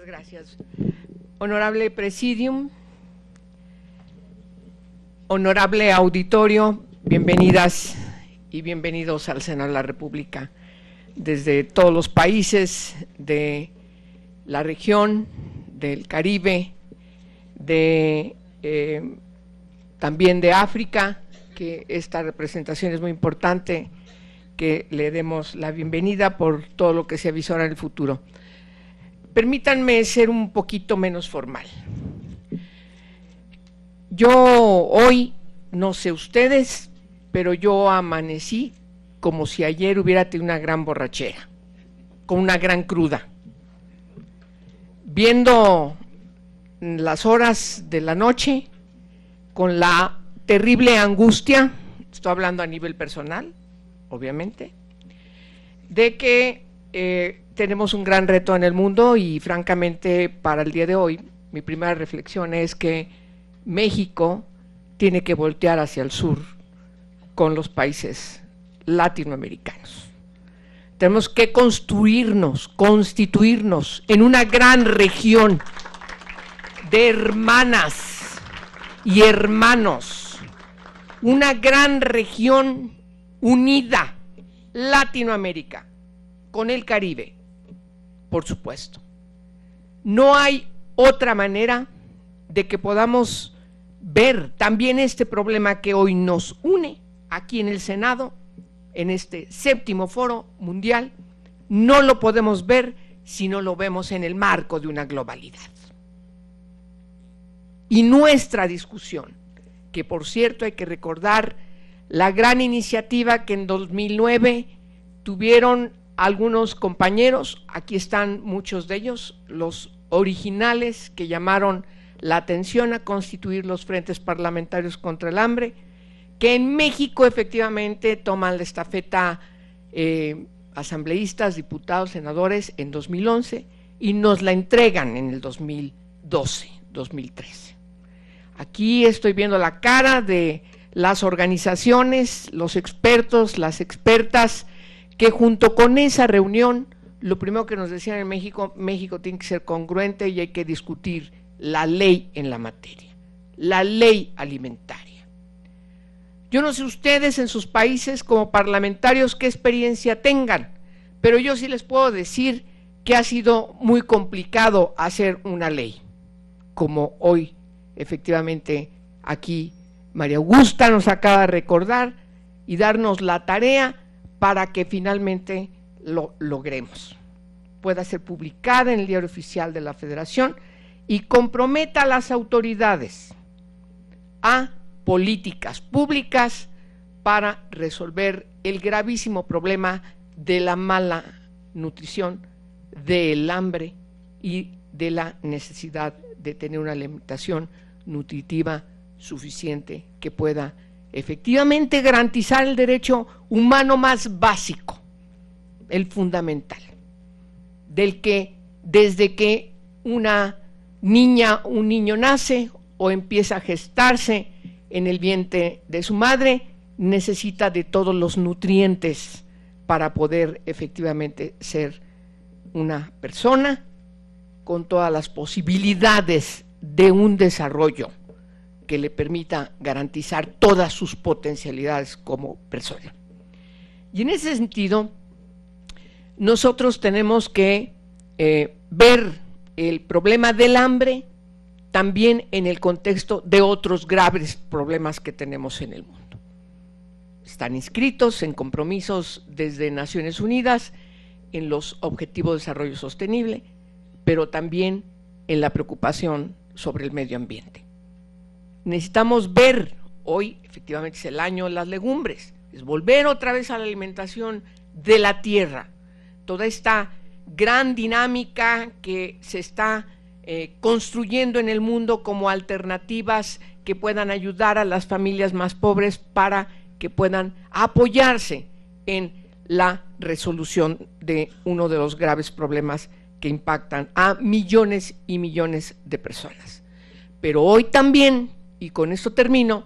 gracias. Honorable Presidium, honorable auditorio, bienvenidas y bienvenidos al Senado de la República desde todos los países de la región, del Caribe, de eh, también de África, que esta representación es muy importante, que le demos la bienvenida por todo lo que se avisora en el futuro. Permítanme ser un poquito menos formal. Yo hoy, no sé ustedes, pero yo amanecí como si ayer hubiera tenido una gran borrachera, con una gran cruda. Viendo las horas de la noche, con la terrible angustia, estoy hablando a nivel personal, obviamente, de que eh, tenemos un gran reto en el mundo y francamente para el día de hoy mi primera reflexión es que México tiene que voltear hacia el sur con los países latinoamericanos. Tenemos que construirnos, constituirnos en una gran región de hermanas y hermanos, una gran región unida, Latinoamérica, con el Caribe, por supuesto. No hay otra manera de que podamos ver también este problema que hoy nos une aquí en el Senado, en este séptimo foro mundial, no lo podemos ver si no lo vemos en el marco de una globalidad. Y nuestra discusión, que por cierto hay que recordar la gran iniciativa que en 2009 tuvieron algunos compañeros, aquí están muchos de ellos, los originales que llamaron la atención a constituir los frentes parlamentarios contra el hambre, que en México efectivamente toman la estafeta eh, asambleístas, diputados, senadores en 2011 y nos la entregan en el 2012, 2013. Aquí estoy viendo la cara de las organizaciones, los expertos, las expertas, que junto con esa reunión, lo primero que nos decían en México, México tiene que ser congruente y hay que discutir la ley en la materia, la ley alimentaria. Yo no sé ustedes en sus países como parlamentarios qué experiencia tengan, pero yo sí les puedo decir que ha sido muy complicado hacer una ley, como hoy efectivamente aquí María Augusta nos acaba de recordar y darnos la tarea para que finalmente lo logremos. Pueda ser publicada en el diario oficial de la Federación y comprometa a las autoridades a políticas públicas para resolver el gravísimo problema de la mala nutrición, del hambre y de la necesidad de tener una alimentación nutritiva suficiente que pueda efectivamente garantizar el derecho humano más básico, el fundamental, del que desde que una niña, un niño nace o empieza a gestarse en el vientre de su madre, necesita de todos los nutrientes para poder efectivamente ser una persona con todas las posibilidades de un desarrollo que le permita garantizar todas sus potencialidades como persona. Y en ese sentido, nosotros tenemos que eh, ver el problema del hambre también en el contexto de otros graves problemas que tenemos en el mundo. Están inscritos en compromisos desde Naciones Unidas, en los Objetivos de Desarrollo Sostenible, pero también en la preocupación sobre el medio ambiente necesitamos ver, hoy efectivamente es el año de las legumbres, es volver otra vez a la alimentación de la tierra, toda esta gran dinámica que se está eh, construyendo en el mundo como alternativas que puedan ayudar a las familias más pobres para que puedan apoyarse en la resolución de uno de los graves problemas que impactan a millones y millones de personas. Pero hoy también y con esto termino,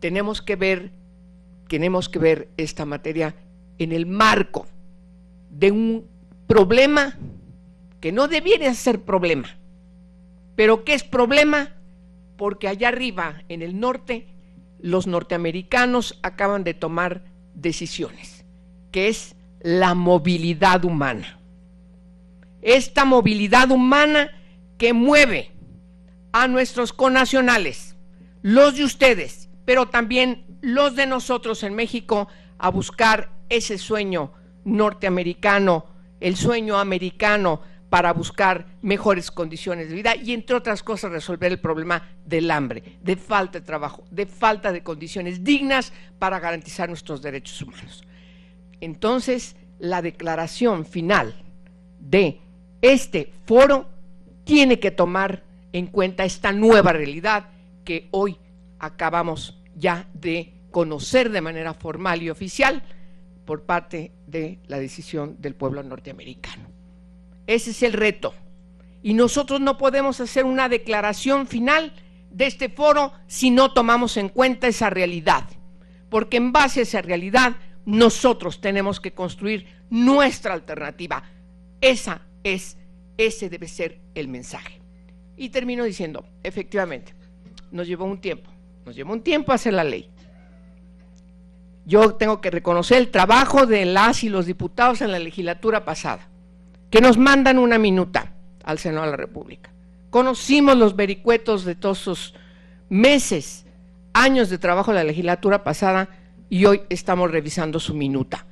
tenemos que ver, tenemos que ver esta materia en el marco de un problema que no debiera ser problema, pero que es problema porque allá arriba, en el norte, los norteamericanos acaban de tomar decisiones, que es la movilidad humana. Esta movilidad humana que mueve a nuestros conacionales los de ustedes, pero también los de nosotros en México, a buscar ese sueño norteamericano, el sueño americano para buscar mejores condiciones de vida y, entre otras cosas, resolver el problema del hambre, de falta de trabajo, de falta de condiciones dignas para garantizar nuestros derechos humanos. Entonces, la declaración final de este foro tiene que tomar en cuenta esta nueva realidad que hoy acabamos ya de conocer de manera formal y oficial por parte de la decisión del pueblo norteamericano. Ese es el reto. Y nosotros no podemos hacer una declaración final de este foro si no tomamos en cuenta esa realidad, porque en base a esa realidad nosotros tenemos que construir nuestra alternativa. Esa es, ese debe ser el mensaje. Y termino diciendo, efectivamente, nos llevó un tiempo, nos llevó un tiempo hacer la ley. Yo tengo que reconocer el trabajo de las y los diputados en la legislatura pasada, que nos mandan una minuta al Senado de la República. Conocimos los vericuetos de todos esos meses, años de trabajo en la legislatura pasada y hoy estamos revisando su minuta.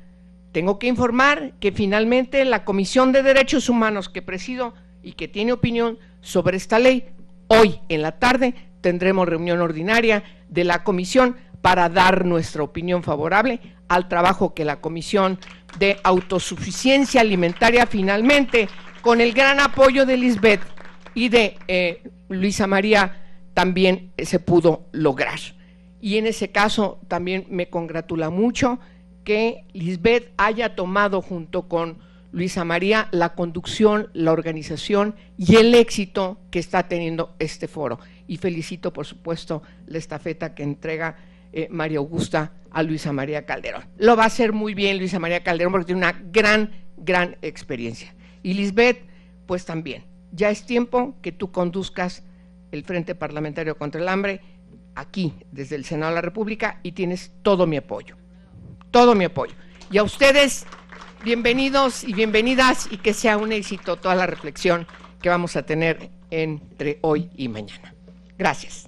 Tengo que informar que finalmente la Comisión de Derechos Humanos que presido y que tiene opinión sobre esta ley, hoy en la tarde tendremos reunión ordinaria de la comisión para dar nuestra opinión favorable al trabajo que la Comisión de Autosuficiencia Alimentaria finalmente, con el gran apoyo de Lisbeth y de eh, Luisa María, también se pudo lograr. Y en ese caso también me congratula mucho que Lisbeth haya tomado junto con Luisa María, la conducción, la organización y el éxito que está teniendo este foro. Y felicito, por supuesto, la estafeta que entrega eh, María Augusta a Luisa María Calderón. Lo va a hacer muy bien Luisa María Calderón porque tiene una gran, gran experiencia. Y Lisbeth, pues también. Ya es tiempo que tú conduzcas el Frente Parlamentario contra el Hambre aquí, desde el Senado de la República, y tienes todo mi apoyo. Todo mi apoyo. Y a ustedes Bienvenidos y bienvenidas y que sea un éxito toda la reflexión que vamos a tener entre hoy y mañana. Gracias.